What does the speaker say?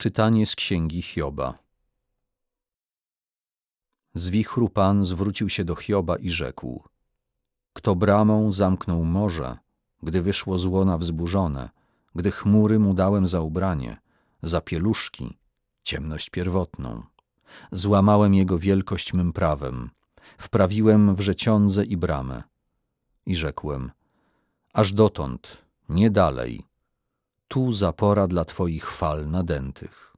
Czytanie z księgi Hioba. Z wichru Pan zwrócił się do Hioba i rzekł: Kto bramą zamknął morze, gdy wyszło z łona wzburzone, gdy chmury mu dałem za ubranie, za pieluszki, ciemność pierwotną. Złamałem jego wielkość mym prawem, wprawiłem w rzeciądze i bramę. I rzekłem: Aż dotąd, nie dalej tu zapora dla twoich fal nadętych.